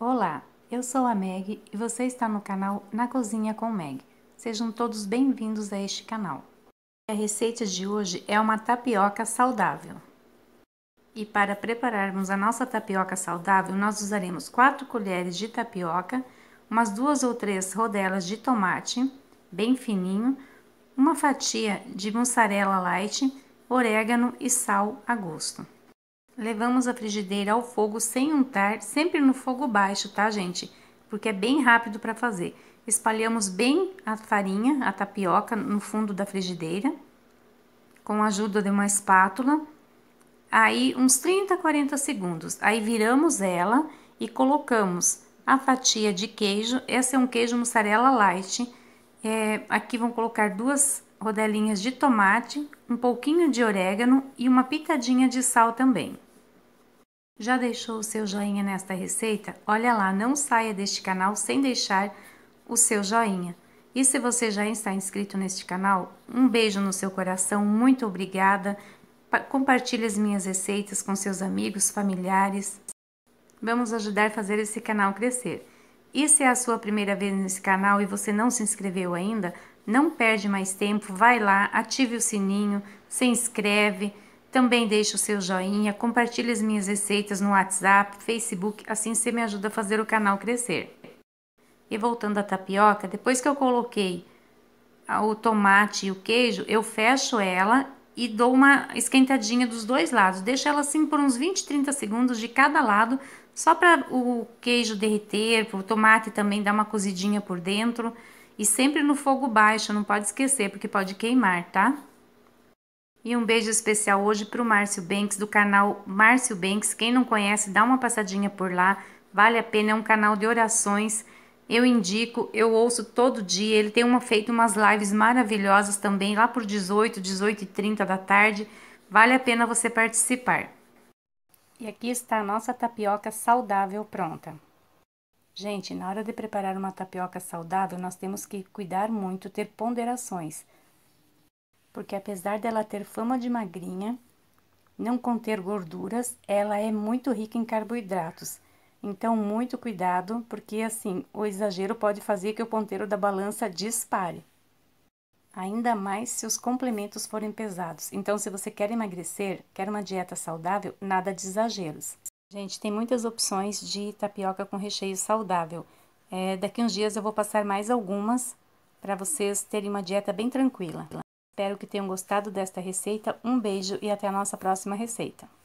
Olá, eu sou a Meg e você está no canal Na Cozinha com Meg. Sejam todos bem-vindos a este canal. A receita de hoje é uma tapioca saudável. E para prepararmos a nossa tapioca saudável, nós usaremos 4 colheres de tapioca, umas duas ou três rodelas de tomate, bem fininho, uma fatia de mussarela light, orégano e sal a gosto. Levamos a frigideira ao fogo sem untar, sempre no fogo baixo, tá, gente? Porque é bem rápido para fazer. Espalhamos bem a farinha, a tapioca, no fundo da frigideira, com a ajuda de uma espátula. Aí, uns 30, 40 segundos. Aí, viramos ela e colocamos a fatia de queijo. Esse é um queijo mussarela light. É, aqui vão colocar duas rodelinhas de tomate, um pouquinho de orégano e uma pitadinha de sal também. Já deixou o seu joinha nesta receita? Olha lá, não saia deste canal sem deixar o seu joinha. E se você já está inscrito neste canal, um beijo no seu coração, muito obrigada. Compartilhe as minhas receitas com seus amigos, familiares. Vamos ajudar a fazer esse canal crescer. E se é a sua primeira vez nesse canal e você não se inscreveu ainda, não perde mais tempo, vai lá, ative o sininho, se inscreve. Também deixe o seu joinha, compartilhe as minhas receitas no WhatsApp, Facebook, assim você me ajuda a fazer o canal crescer. E voltando à tapioca, depois que eu coloquei o tomate e o queijo, eu fecho ela e dou uma esquentadinha dos dois lados. Deixo ela assim por uns 20, 30 segundos de cada lado, só para o queijo derreter, para o tomate também dar uma cozidinha por dentro. E sempre no fogo baixo, não pode esquecer, porque pode queimar, tá? E um beijo especial hoje para o Márcio Banks, do canal Márcio Banks. Quem não conhece, dá uma passadinha por lá, vale a pena, é um canal de orações. Eu indico, eu ouço todo dia. Ele tem uma, feito umas lives maravilhosas também, lá por 18, 18 e 30 da tarde. Vale a pena você participar. E aqui está a nossa tapioca saudável pronta. Gente, na hora de preparar uma tapioca saudável, nós temos que cuidar muito, ter ponderações porque apesar dela ter fama de magrinha, não conter gorduras, ela é muito rica em carboidratos. Então, muito cuidado, porque assim, o exagero pode fazer que o ponteiro da balança dispare. Ainda mais se os complementos forem pesados. Então, se você quer emagrecer, quer uma dieta saudável, nada de exageros. Gente, tem muitas opções de tapioca com recheio saudável. É, daqui uns dias eu vou passar mais algumas para vocês terem uma dieta bem tranquila. Espero que tenham gostado desta receita. Um beijo e até a nossa próxima receita.